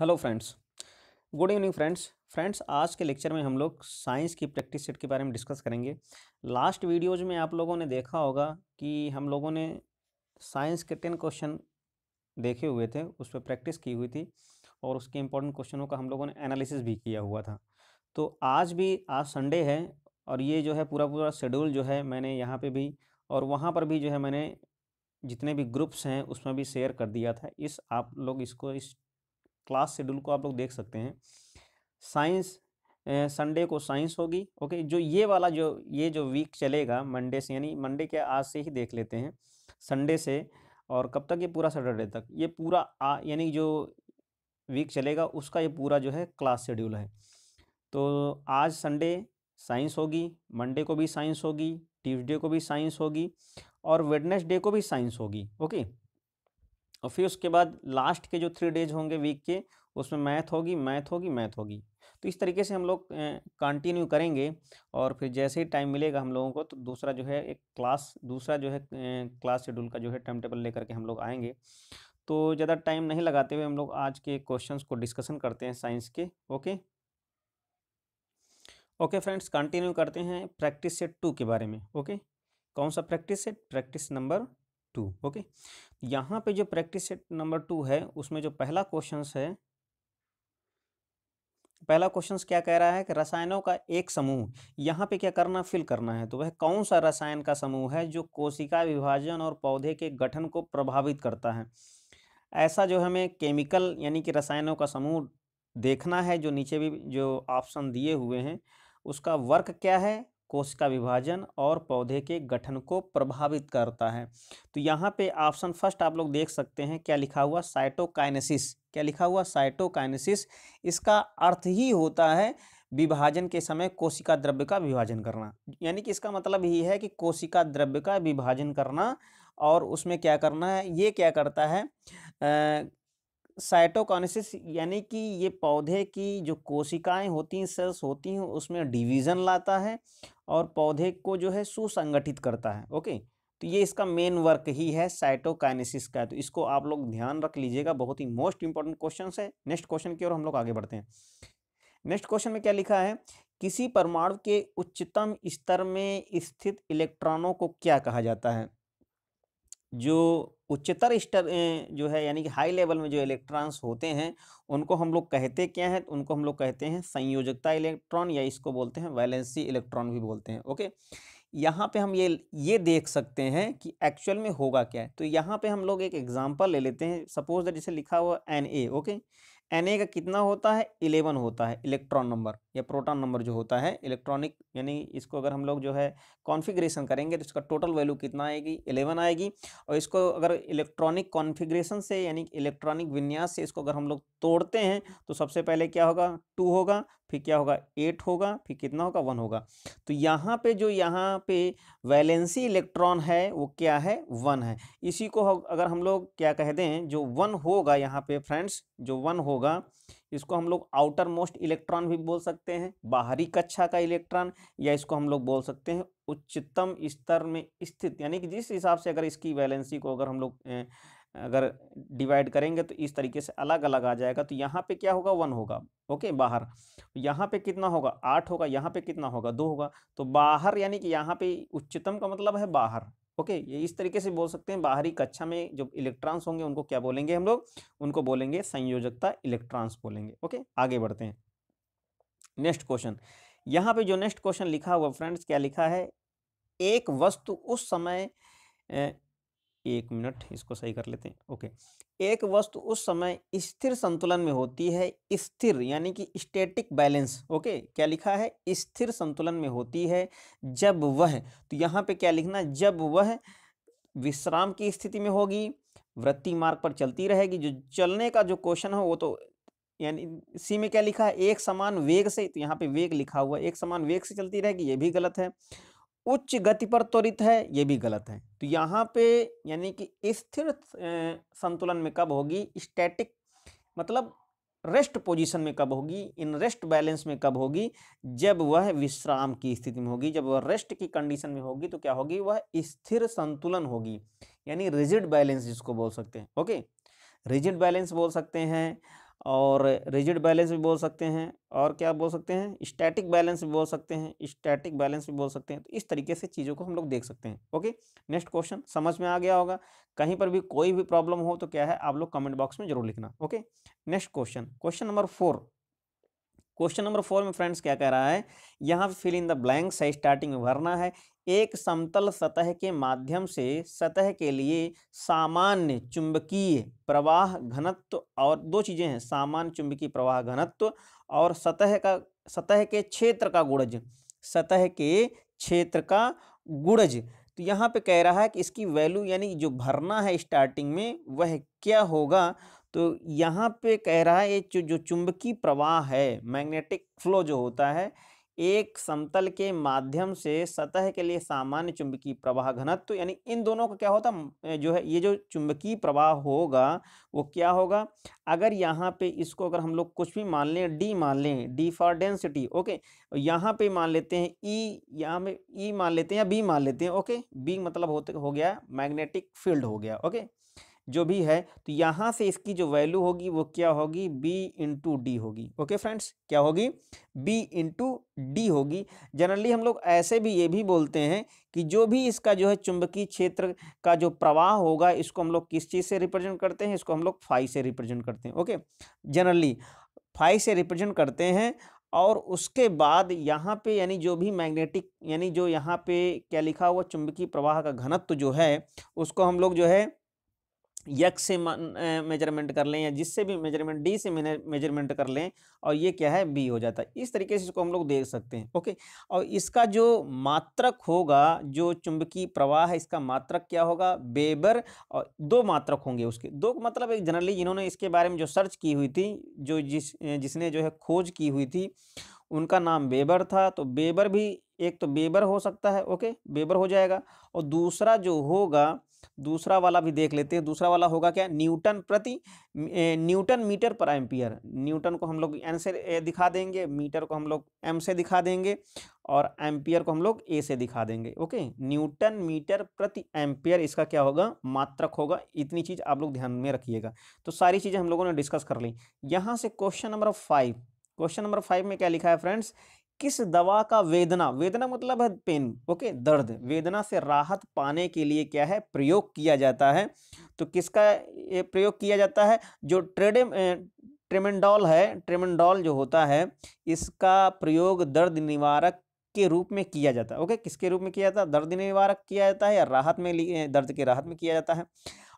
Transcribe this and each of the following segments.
hello friends good evening friends friends आज के lecture में हम लोग साइंस की प्रैक्टिस सेट के बारे में डिस्कस करेंगे लास्ट वीडियोज में आप लोगों ने देखा होगा कि हम लोगों ने साइंस के टेन क्वेश्चन देखे हुए थे उस पर प्रैक्टिस की हुई थी और उसके इम्पोर्टेंट क्वेश्चनों का हम लोगों ने एनालिसिस भी किया हुआ था तो आज भी आज संडे है और ये जो है पूरा पूरा शेड्यूल जो है मैंने यहाँ पर भी और वहाँ पर भी जो है मैंने जितने भी ग्रुप्स हैं उसमें भी शेयर कर दिया था इस आप लोग इसको इस क्लास शेड्यूल को आप लोग देख सकते हैं साइंस संडे को साइंस होगी ओके जो ये वाला जो ये जो वीक चलेगा मंडे से यानी मंडे के आज से ही देख लेते हैं संडे से और कब तक ये पूरा सैटरडे तक ये पूरा यानी जो वीक चलेगा उसका ये पूरा जो है क्लास शेड्यूल है तो आज संडे साइंस होगी मंडे को भी साइंस होगी ट्यूसडे को भी साइंस होगी और वेडनेसडे को भी साइंस होगी ओके और फिर उसके बाद लास्ट के जो थ्री डेज होंगे वीक के उसमें मैथ होगी मैथ होगी मैथ होगी तो इस तरीके से हम लोग कंटिन्यू करेंगे और फिर जैसे ही टाइम मिलेगा हम लोगों को तो दूसरा जो है एक क्लास दूसरा जो है क्लास शेड्यूल का जो है टाइम टेबल लेकर के हम लोग आएंगे तो ज़्यादा टाइम नहीं लगाते हुए हम लोग आज के क्वेश्चंस को डिस्कशन करते हैं साइंस के ओके ओके फ्रेंड्स कंटिन्यू करते हैं प्रैक्टिस सेट टू के बारे में ओके कौन सा practice set practice number two okay यहाँ पे जो प्रैक्टिस सेट नंबर टू है उसमें जो पहला क्वेश्चन है पहला क्वेश्चन क्या कह रहा है कि रसायनों का एक समूह यहाँ पे क्या करना फिल करना है तो वह कौन सा रसायन का समूह है जो कोशिका विभाजन और पौधे के गठन को प्रभावित करता है ऐसा जो हमें केमिकल यानी कि रसायनों का समूह देखना है जो नीचे भी जो ऑप्शन दिए हुए हैं उसका वर्क क्या है कोशिका विभाजन और पौधे के गठन को प्रभावित करता है तो यहाँ पे ऑप्शन फर्स्ट आप लोग देख सकते हैं क्या लिखा हुआ साइटोकाइनेसिस क्या लिखा हुआ साइटोकाइनेसिस इसका अर्थ ही होता है विभाजन के समय कोशिका द्रव्य का विभाजन करना यानी कि इसका मतलब ही है कि कोशिका द्रव्य का विभाजन करना और उसमें क्या करना है ये क्या करता है साइटोकाइनेसिस यानी कि ये पौधे की जो कोशिकाएं होती हैं सेल्स होती हैं उसमें डिवीज़न लाता है और पौधे को जो है सुसंगठित करता है ओके तो ये इसका मेन वर्क ही है साइटोकाइनेसिस का तो इसको आप लोग ध्यान रख लीजिएगा बहुत ही मोस्ट इंपॉर्टेंट क्वेश्चन है नेक्स्ट क्वेश्चन की ओर हम लोग आगे बढ़ते हैं नेक्स्ट क्वेश्चन में क्या लिखा है किसी परमाणु के उच्चतम स्तर में स्थित इलेक्ट्रॉनों को क्या कहा जाता है जो उच्चतर स्तर जो है यानी कि हाई लेवल में जो इलेक्ट्रॉन्स होते हैं उनको हम लोग कहते क्या हैं उनको हम लोग कहते हैं संयोजकता इलेक्ट्रॉन या इसको बोलते हैं वैलेंसी इलेक्ट्रॉन भी बोलते हैं ओके यहाँ पे हम ये ये देख सकते हैं कि एक्चुअल में होगा क्या है तो यहाँ पे हम लोग एक एग्जांपल ले लेते हैं सपोज दैट जैसे लिखा हुआ एन ए ओके एन का कितना होता है इलेवन होता है इलेक्ट्रॉन नंबर या प्रोटॉन नंबर जो होता है इलेक्ट्रॉनिक यानी इसको अगर हम लोग जो है कॉन्फ़िगरेशन करेंगे तो इसका टोटल वैल्यू कितना आएगी इलेवन आएगी और इसको अगर इलेक्ट्रॉनिक कॉन्फ़िगरेशन से यानी इलेक्ट्रॉनिक विन्यास से इसको अगर हम लोग तोड़ते हैं तो सबसे पहले क्या होगा टू होगा फिर क्या होगा एट होगा फिर कितना होगा वन होगा तो यहाँ पे जो यहाँ पे वैलेंसी इलेक्ट्रॉन है वो क्या है वन है इसी को अगर हम लोग क्या कह दें जो वन होगा यहाँ पे फ्रेंड्स जो वन होगा इसको हम लोग आउटर मोस्ट इलेक्ट्रॉन भी बोल सकते हैं बाहरी कक्षा का इलेक्ट्रॉन या इसको हम लोग बोल सकते हैं उच्चतम स्तर में स्थित यानी कि जिस हिसाब से अगर इसकी वैलेंसी को अगर हम लोग अगर डिवाइड करेंगे तो इस तरीके से अलग अलग आ जाएगा तो यहाँ पे क्या होगा वन होगा ओके बाहर यहाँ पे कितना होगा आठ होगा यहाँ पे कितना होगा दो होगा तो बाहर यानी कि यहाँ पे उच्चतम का मतलब है बाहर ओके ये इस तरीके से बोल सकते हैं बाहरी कक्षा में जो इलेक्ट्रॉन्स होंगे उनको क्या बोलेंगे हम लोग उनको बोलेंगे संयोजकता इलेक्ट्रॉन्स बोलेंगे ओके आगे बढ़ते हैं नेक्स्ट क्वेश्चन यहाँ पे जो नेक्स्ट क्वेश्चन लिखा हुआ फ्रेंड्स क्या लिखा है एक वस्तु उस समय एक मिनट इसको सही कर लेते हैं ओके एक वस्तु उस समय स्थिर संतुलन में होती है स्थिर यानी कि स्टैटिक बैलेंस ओके क्या लिखा है स्थिर संतुलन में होती है जब वह तो यहाँ पे क्या लिखना जब वह विश्राम की स्थिति में होगी वृत्ति मार्ग पर चलती रहेगी जो चलने का जो क्वेश्चन है वो तो यानी सी में क्या लिखा है एक समान वेग से तो यहाँ पे वेग लिखा हुआ है एक समान वेग से चलती रहेगी ये भी गलत है उच्च गति पर त्वरित है ये भी गलत है तो यहाँ पे यानी कि स्थिर संतुलन में कब होगी स्टैटिक मतलब रेस्ट पोजीशन में कब होगी इन रेस्ट बैलेंस में कब होगी जब वह विश्राम की स्थिति में होगी जब वह रेस्ट की कंडीशन में होगी तो क्या होगी वह स्थिर संतुलन होगी यानी रिजिड बैलेंस जिसको बोल सकते हैं ओके रिजिड बैलेंस बोल सकते हैं और रिजिड बैलेंस भी बोल सकते हैं और क्या बोल सकते हैं स्टैटिक बैलेंस भी बोल सकते हैं स्टैटिक बैलेंस भी बोल सकते हैं तो इस तरीके से चीज़ों को हम लोग देख सकते हैं ओके नेक्स्ट क्वेश्चन समझ में आ गया होगा कहीं पर भी कोई भी प्रॉब्लम हो तो क्या है आप लोग कमेंट बॉक्स में जरूर लिखना okay next question question number four question number four में फ्रेंड्स क्या कह रहा है यहाँ फिल इन द ब्लैंक्स है स्टार्टिंग में भरना है एक समतल सतह के माध्यम से सतह के लिए सामान्य चुंबकीय प्रवाह घनत्व और दो चीज़ें हैं सामान्य चुंबकीय प्रवाह घनत्व और सतह का सतह के क्षेत्र का गुणज सतह के क्षेत्र का गुणज तो यहाँ पे कह रहा है कि इसकी वैल्यू यानी जो भरना है स्टार्टिंग में वह क्या होगा तो यहाँ पे कह रहा है ये जो चुंबकीय प्रवाह है मैग्नेटिक फ्लो जो होता है एक समतल के माध्यम से सतह के लिए सामान्य चुंबकीय प्रवाह घनत्व यानी इन दोनों का क्या होता जो है ये जो चुंबकीय प्रवाह होगा वो क्या होगा अगर यहाँ पे इसको अगर हम लोग कुछ भी मान लें डी मान लें डी फॉर डेंसिटी ओके यहाँ पे मान लेते हैं ई e, यहाँ पे ई e मान लेते हैं या बी मान लेते हैं ओके बी मतलब होते हो गया मैग्नेटिक फील्ड हो गया ओके जो भी है तो यहाँ से इसकी जो वैल्यू होगी वो क्या होगी b इंटू डी होगी ओके फ्रेंड्स क्या होगी b इंटू डी होगी जनरली हम लोग ऐसे भी ये भी बोलते हैं कि जो भी इसका जो है चुंबकीय क्षेत्र का जो प्रवाह होगा इसको हम लोग किस चीज़ से रिप्रेजेंट करते हैं इसको हम लोग फाई से रिप्रेजेंट करते हैं ओके जनरली फाई से रिप्रेजेंट करते हैं और उसके बाद यहाँ पे यानी जो भी मैग्नेटिक यानी जो यहाँ पे क्या लिखा हुआ चुंबकीय प्रवाह का घनत्व जो है उसको हम लोग जो है यक से मेजरमेंट कर लें या जिससे भी मेजरमेंट डी से मेजरमेंट कर लें और ये क्या है बी हो जाता है इस तरीके से इसको हम लोग देख सकते हैं ओके और इसका जो मात्रक होगा जो चुंबकीय प्रवाह है इसका मात्रक क्या होगा बेबर और दो मात्रक होंगे उसके दो मतलब एक जनरली जिन्होंने इसके बारे में जो सर्च की हुई थी जो जिस जिसने जो है खोज की हुई थी उनका नाम बेबर था तो बेबर भी एक तो बेबर हो सकता है ओके बेबर हो जाएगा और दूसरा जो होगा दूसरा वाला भी देख लेते हैं दूसरा वाला होगा क्या न्यूटन प्रति न्यूटन मीटर पर एम्पियर न्यूटन को हम लोग एन से दिखा देंगे मीटर को हम लोग एम से दिखा देंगे और एम्पियर को हम लोग ए से दिखा देंगे ओके न्यूटन मीटर प्रति एम्पियर इसका क्या होगा मात्रक होगा इतनी चीज़ आप लोग ध्यान में रखिएगा तो सारी चीज़ें हम लोगों ने डिस्कस कर ली यहाँ से question number five question number five में क्या लिखा है फ्रेंड्स किस दवा का वेदना वेदना मतलब है पेन ओके दर्द वेदना से राहत पाने के लिए क्या है प्रयोग किया जाता है तो किसका ये प्रयोग किया जाता है जो ट्रेडे ट्रेमेंडॉल है ट्रेमेंडॉल जो होता है इसका प्रयोग दर्द निवारक के रूप में किया जाता है ओके किसके रूप में किया जाता है दर्द निवारक किया जाता है या राहत में दर्द के राहत में किया जाता है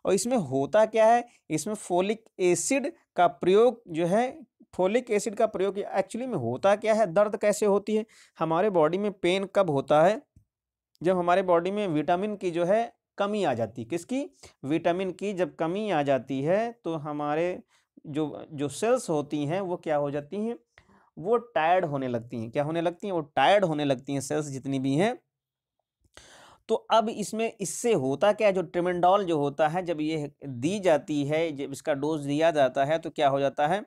और इसमें होता क्या है इसमें फोलिक एसिड का प्रयोग जो है फोलिक एसिड का प्रयोग एक्चुअली में होता क्या है दर्द कैसे होती है हमारे बॉडी में पेन कब होता है जब हमारे बॉडी में विटामिन की जो है कमी आ जाती है किसकी विटामिन की जब कमी आ जाती है तो हमारे जो जो सेल्स होती हैं वो क्या हो जाती हैं वो टायर्ड होने लगती हैं क्या होने लगती हैं वो टायर्ड होने लगती हैं सेल्स जितनी भी हैं तो अब इसमें इससे होता क्या है जो ट्रिमेंडॉल जो होता है जब ये दी जाती है जब इसका डोज दिया जाता है तो क्या हो जाता है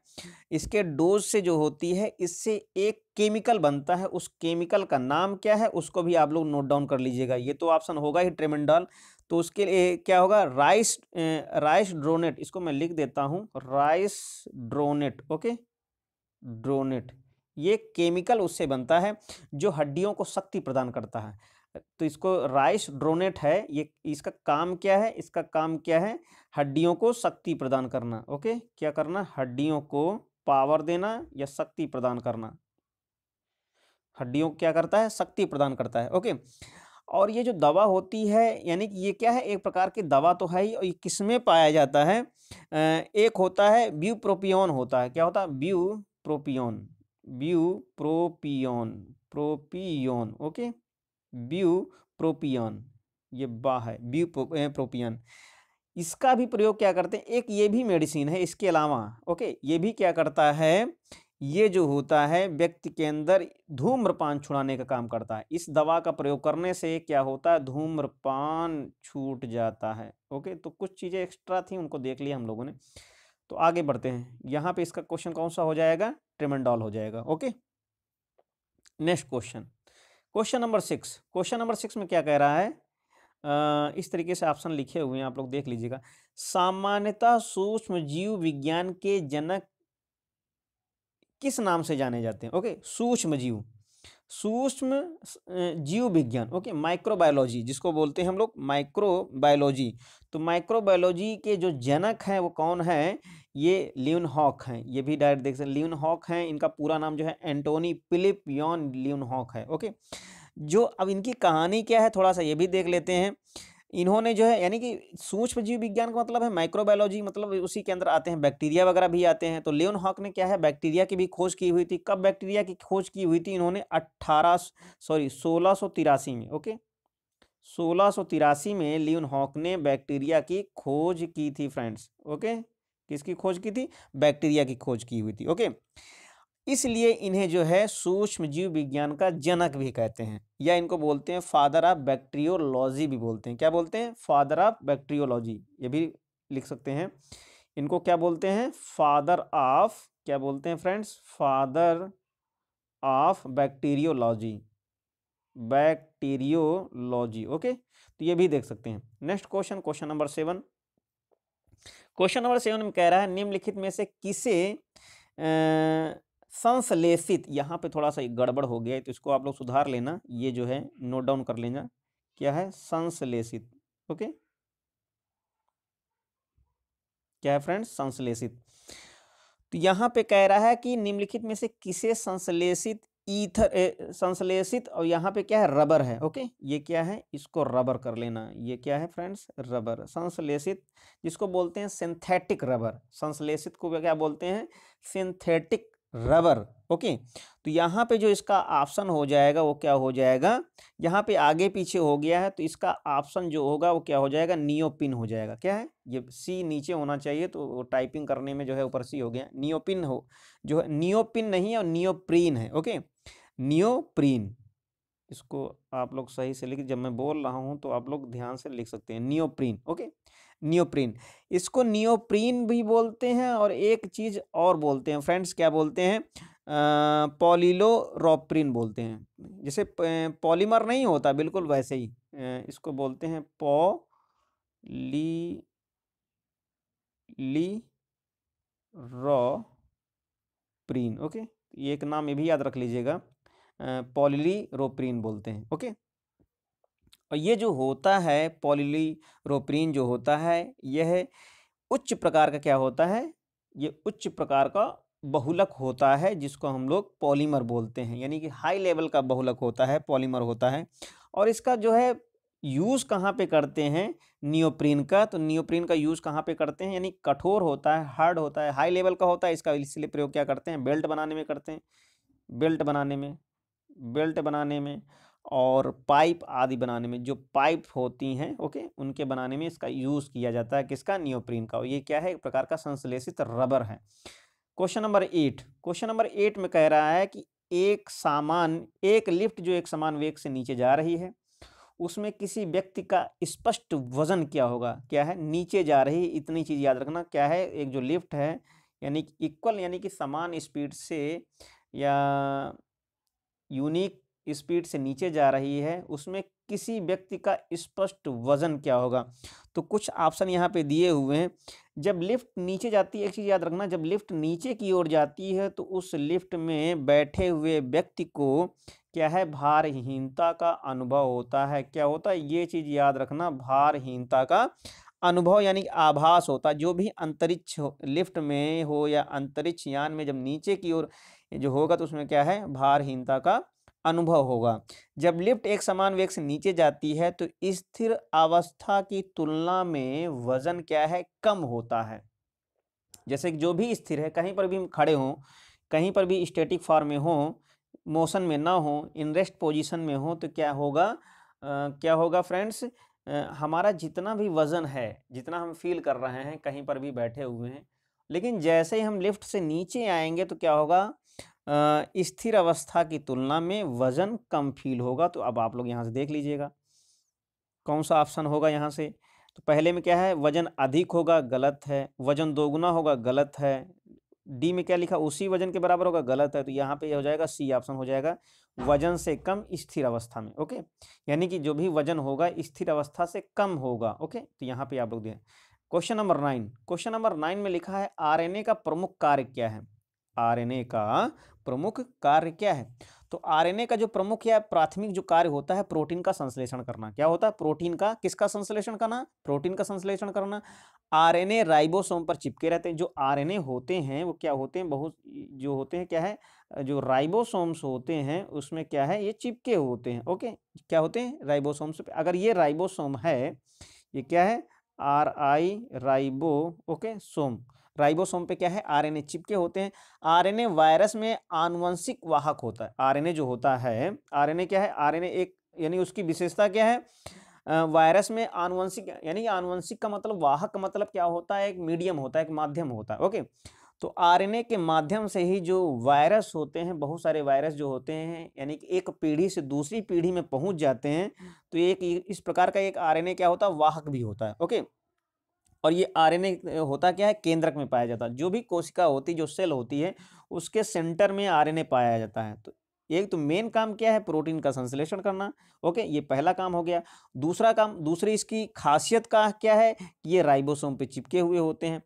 इसके डोज से जो होती है इससे एक केमिकल बनता है उस केमिकल का नाम क्या है उसको भी आप लोग नोट डाउन कर लीजिएगा ये तो ऑप्शन होगा ही ट्रेमेंडॉल तो उसके लिए क्या होगा राइस राइस ड्रोनेट इसको मैं लिख देता हूँ राइस ड्रोनेट ओके ड्रोनेट ये केमिकल उससे बनता है जो हड्डियों को शक्ति प्रदान करता है तो इसको राइस ड्रोनेट है ये इसका काम क्या है इसका काम क्या है हड्डियों को शक्ति प्रदान करना ओके क्या करना हड्डियों को पावर देना या शक्ति प्रदान करना हड्डियों को क्या करता है शक्ति प्रदान करता है ओके और ये जो दवा होती है यानी कि ये क्या है एक प्रकार की दवा तो है ही और ये किस में पाया जाता है एक होता है प्रोपियोन होता है क्या होता है ब्यू प्रोपियोन प्रोपियोन ओके ब्यू प्रोपियन ये बा है ब्यू प्रोपियन इसका भी प्रयोग क्या करते हैं एक ये भी मेडिसिन है इसके अलावा ओके ये भी क्या करता है ये जो होता है व्यक्ति के अंदर धूम्रपान छुड़ाने का काम करता है इस दवा का प्रयोग करने से क्या होता है धूम्रपान छूट जाता है ओके तो कुछ चीज़ें एक्स्ट्रा थी उनको देख लिया हम लोगों ने तो आगे बढ़ते हैं यहाँ पे इसका क्वेश्चन कौन सा हो जाएगा ट्रेमेंडॉल हो जाएगा okay next question question number six question number six में क्या कह रहा है आ, इस तरीके से ऑप्शन लिखे हुए हैं आप लोग देख लीजिएगा सामान्यतः सूक्ष्म जीव विज्ञान के जनक किस नाम से जाने जाते हैं ओके सूक्ष्म जीव सूक्ष्म जीव विज्ञान ओके माइक्रोबायोलॉजी जिसको बोलते हैं हम लोग माइक्रोबायोलॉजी तो माइक्रोबायोलॉजी के जो जनक हैं वो कौन हैं ये लियन हॉक हैं ये भी डायरेक्ट देख सकते लियन हॉक हैं इनका पूरा नाम जो है Antonie Philips van Leeuwenhoek है ओके जो अब इनकी कहानी क्या है थोड़ा सा ये भी देख लेते हैं इन्होंने जो है यानी कि सूक्ष्म जीव विज्ञान का मतलब है माइक्रोबायोलॉजी मतलब उसी के अंदर आते हैं बैक्टीरिया वगैरह भी आते हैं तो लियोन हॉक ने क्या है बैक्टीरिया की भी खोज की हुई थी कब बैक्टीरिया की खोज की हुई थी इन्होंने अट्ठारह सॉरी सोलह सौ तिरासी में ओके सोलह सौ तिरासी में लियोन हॉक ने बैक्टीरिया की खोज की थी फ्रेंड्स ओके किसकी खोज की थी बैक्टीरिया की खोज की हुई थी ओके इसलिए इन्हें जो है सूक्ष्म जीव विज्ञान का जनक भी कहते हैं या इनको बोलते हैं फादर ऑफ बैक्टीरियोलॉजी भी बोलते हैं क्या बोलते हैं फादर ऑफ बैक्टीरियोलॉजी ये भी लिख सकते हैं इनको क्या बोलते हैं फादर ऑफ क्या बोलते हैं friends father of bacteriology bacteriology okay तो ये भी देख सकते हैं next question question number seven question number seven में कह रहा है निम्नलिखित में से किसे आ, संश्लेषित यहाँ पे थोड़ा सा गड़बड़ हो गया है तो इसको आप लोग सुधार लेना ये जो है नोट डाउन कर लेना क्या है संश्लेषित ओके क्या है फ्रेंड्स संश्लेषित तो यहाँ पे कह रहा है कि निम्नलिखित में से किसे संश्लेषित ईथर संश्लेषित और यहाँ पे क्या है रबर है ओके ये क्या है इसको रबर कर लेना ये क्या है फ्रेंड्स रबर संश्लेषित जिसको बोलते हैं सिंथेटिक रबर संश्लेषित को क्या बोलते हैं सिंथेटिक रबर ओके तो यहाँ पे जो इसका ऑप्शन हो जाएगा वो क्या हो जाएगा यहाँ पे आगे पीछे हो गया है तो इसका ऑप्शन जो होगा वो क्या हो जाएगा नियोपिन हो जाएगा क्या है ये सी नीचे होना चाहिए तो टाइपिंग करने में जो है ऊपर सी हो गया नियोपिन हो जो है नियोपिन नहीं है और नियोप्रीन है ओके नियोप्रीन इसको आप लोग सही से लिख जब मैं बोल रहा हूँ तो आप लोग ध्यान से लिख सकते हैं नियोप्रीन ओके नियोप्रीन इसको नियोप्रीन भी बोलते हैं और एक चीज़ और बोलते हैं फ्रेंड्स क्या बोलते हैं पॉलीलोरोप्रीन बोलते हैं जैसे पॉलीमर नहीं होता बिल्कुल वैसे ही इसको बोलते हैं polychloroprene okay ये एक नाम ये भी याद रख लीजिएगा रोप्रीन बोलते हैं ओके और ये जो होता है पॉलीरोप्रीन जो होता है यह उच्च प्रकार का क्या होता है ये उच्च प्रकार का बहुलक होता है जिसको हम लोग पॉलीमर बोलते हैं यानी कि हाई लेवल का बहुलक होता है पॉलीमर होता है और इसका जो है यूज़ कहाँ पे करते हैं नियोप्रीन का तो नियोप्रीन का यूज़ कहाँ पे करते हैं यानी कठोर होता है हार्ड होता है हाई लेवल का होता है इसका इसलिए प्रयोग क्या करते हैं बेल्ट बनाने में करते हैं बेल्ट बनाने में बेल्ट बनाने में और पाइप आदि बनाने में जो पाइप होती हैं ओके उनके बनाने में इसका यूज़ किया जाता है किसका नियोप्रीन का ये क्या है एक प्रकार का संश्लेषित रबर है question number eight question number eight में कह रहा है कि एक सामान एक लिफ्ट जो एक समान वेग से नीचे जा रही है उसमें किसी व्यक्ति का स्पष्ट वजन क्या होगा क्या है नीचे जा रही इतनी चीज़ याद रखना क्या है एक जो लिफ्ट है यानी इक्वल यानी कि समान स्पीड से या यूनिक स्पीड से नीचे जा रही है उसमें किसी व्यक्ति का स्पष्ट वजन क्या होगा तो कुछ ऑप्शन यहाँ पे दिए हुए हैं जब लिफ्ट नीचे जाती है एक चीज़ याद रखना जब लिफ्ट नीचे की ओर जाती है तो उस लिफ्ट में बैठे हुए व्यक्ति को क्या है भारहीनता का अनुभव होता है क्या होता है ये चीज़ याद रखना भारहीनता का अनुभव यानी आभास होता जो भी अंतरिक्ष लिफ्ट में हो या अंतरिक्ष यान में जब नीचे की ओर जो होगा तो उसमें क्या है भारहीनता का अनुभव होगा जब लिफ्ट एक समान वेग से नीचे जाती है तो स्थिर अवस्था की तुलना में वजन क्या है कम होता है जैसे जो भी स्थिर है कहीं पर भी खड़े हों कहीं पर भी स्टैटिक फॉर्म में हों मोशन में ना हो इन रेस्ट पोजिशन में हो तो क्या होगा आ, क्या होगा फ्रेंड्स हमारा जितना भी वज़न है जितना हम फील कर रहे हैं कहीं पर भी बैठे हुए हैं लेकिन जैसे ही हम लिफ्ट से नीचे आएंगे तो क्या होगा स्थिर अवस्था की तुलना में वज़न कम फील होगा तो अब आप लोग यहाँ से देख लीजिएगा कौन सा ऑप्शन होगा यहाँ से तो पहले में क्या है वज़न अधिक होगा गलत है वज़न दोगुना होगा गलत है डी में क्या लिखा उसी वजन के बराबर होगा गलत है तो यहाँ पे यह हो जाएगा सी ऑप्शन हो जाएगा वजन से कम स्थिर अवस्था में ओके यानी कि जो भी वजन होगा स्थिर अवस्था से कम होगा ओके तो यहाँ पे आप लोग दें question number nine question number nine में लिखा है आरएनए का प्रमुख कार्य क्या है आरएनए का प्रमुख कार्य क्या है तो आरएनए का जो प्रमुख या प्राथमिक जो कार्य होता है प्रोटीन का संश्लेषण करना क्या होता है प्रोटीन का किसका संश्लेषण करना प्रोटीन का संश्लेषण करना आरएनए राइबोसोम पर चिपके रहते हैं जो आरएनए होते हैं वो क्या होते हैं बहुत जो होते हैं क्या है जो राइबोसोम्स होते हैं उसमें क्या है ये चिपके होते हैं ओके क्या होते हैं राइबोसोम्स अगर ये राइबोसोम है ये क्या है R I ribo okay some ribosome पे क्या है आरएनए चिपके होते हैं आरएनए वायरस में आनुवंशिक वाहक होता है आरएनए जो होता है आरएनए क्या है आरएनए एक यानी उसकी विशेषता क्या है वायरस में आनुवंशिक यानी आनुवंशिक का मतलब वाहक का मतलब क्या होता है एक मीडियम होता है एक माध्यम होता है ओके तो आरएनए के माध्यम से ही जो वायरस होते हैं बहुत सारे वायरस जो होते हैं यानी कि एक पीढ़ी से दूसरी पीढ़ी में पहुंच जाते हैं तो एक इस प्रकार का एक आरएनए क्या होता है वाहक भी होता है ओके और ये आरएनए होता क्या है केंद्रक में पाया जाता है जो भी कोशिका होती जो सेल होती है उसके सेंटर में आरएनए पाया जाता है तो एक तो मेन काम क्या है प्रोटीन का संश्लेषण करना ओके ये पहला काम हो गया दूसरा काम दूसरी इसकी खासियत का क्या है कि ये राइबोसोम पे चिपके हुए होते हैं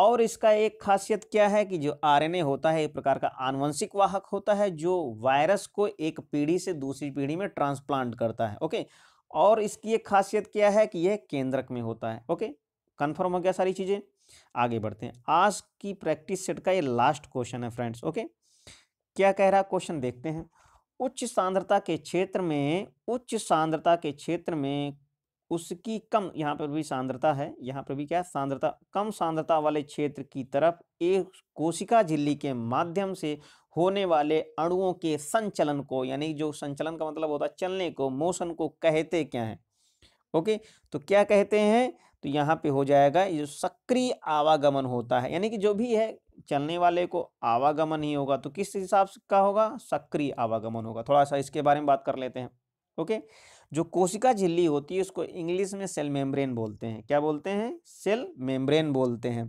और इसका एक खासियत क्या है कि जो आरएनए होता है एक प्रकार का आनुवंशिक वाहक होता है जो वायरस को एक पीढ़ी से दूसरी पीढ़ी में ट्रांसप्लांट करता है ओके और इसकी एक खासियत क्या है कि यह केंद्रक में होता है ओके कन्फर्म हो गया सारी चीज़ें आगे बढ़ते हैं आज की प्रैक्टिस सेट का ये लास्ट क्वेश्चन है फ्रेंड्स ओके क्या कह रहा क्वेश्चन देखते हैं उच्च सांद्रता के क्षेत्र में उच्च सांद्रता के क्षेत्र में उसकी कम यहाँ पर भी सांद्रता है यहाँ पर भी क्या सांद्रता कम सांद्रता वाले क्षेत्र की तरफ एक कोशिका झिल्ली के माध्यम से होने वाले अणुओं के संचलन को यानी जो संचलन का मतलब होता है चलने को मोशन को कहते क्या है ओके तो क्या कहते हैं तो यहाँ पे हो जाएगा जो सक्रिय आवागमन होता है यानी कि जो भी है चलने वाले को आवागमन ही होगा तो किस हिसाब का होगा सक्रिय आवागमन होगा थोड़ा सा इसके बारे में बात कर लेते हैं ओके जो कोशिका झिल्ली होती है उसको इंग्लिश में सेल मेम्ब्रेन बोलते हैं क्या बोलते हैं सेल मेम्ब्रेन बोलते हैं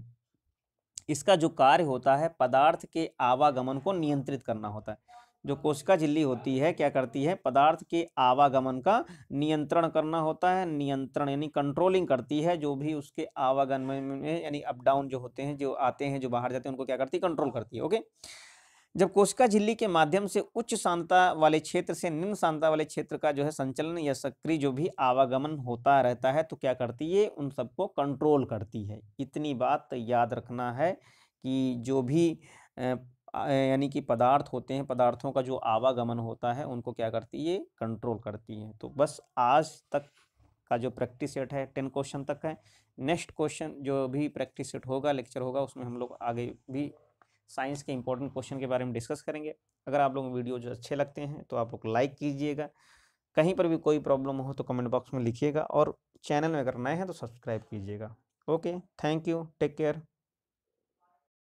इसका जो कार्य होता है पदार्थ के आवागमन को नियंत्रित करना होता है जो कोशिका झिल्ली होती है क्या करती है पदार्थ के आवागमन का नियंत्रण करना होता है नियंत्रण यानी कंट्रोलिंग करती है जो भी उसके आवागमन में यानी अप डाउन जो होते हैं जो आते हैं जो बाहर जाते हैं उनको क्या करती है कंट्रोल करती है ओके जब कोशिका झिल्ली के माध्यम से उच्च शांता वाले क्षेत्र से निम्न शांता वाले क्षेत्र का जो है संचलन या सक्रिय जो भी आवागमन होता रहता है तो क्या करती है उन सबको कंट्रोल करती है इतनी बात याद रखना है कि जो भी यानी कि पदार्थ होते हैं पदार्थों का जो आवागमन होता है उनको क्या करती है कंट्रोल करती है तो बस आज तक का जो प्रैक्टिस सेट है टेन क्वेश्चन तक है नेक्स्ट क्वेश्चन जो भी प्रैक्टिस सेट होगा लेक्चर होगा उसमें हम लोग आगे भी साइंस के इंपॉर्टेंट क्वेश्चन के बारे में डिस्कस करेंगे अगर आप लोग वीडियो जो अच्छे लगते हैं तो आप लोग लाइक कीजिएगा कहीं पर भी कोई प्रॉब्लम हो तो कमेंट बॉक्स में लिखिएगा और चैनल में अगर नए हैं तो सब्सक्राइब कीजिएगा okay thank you take care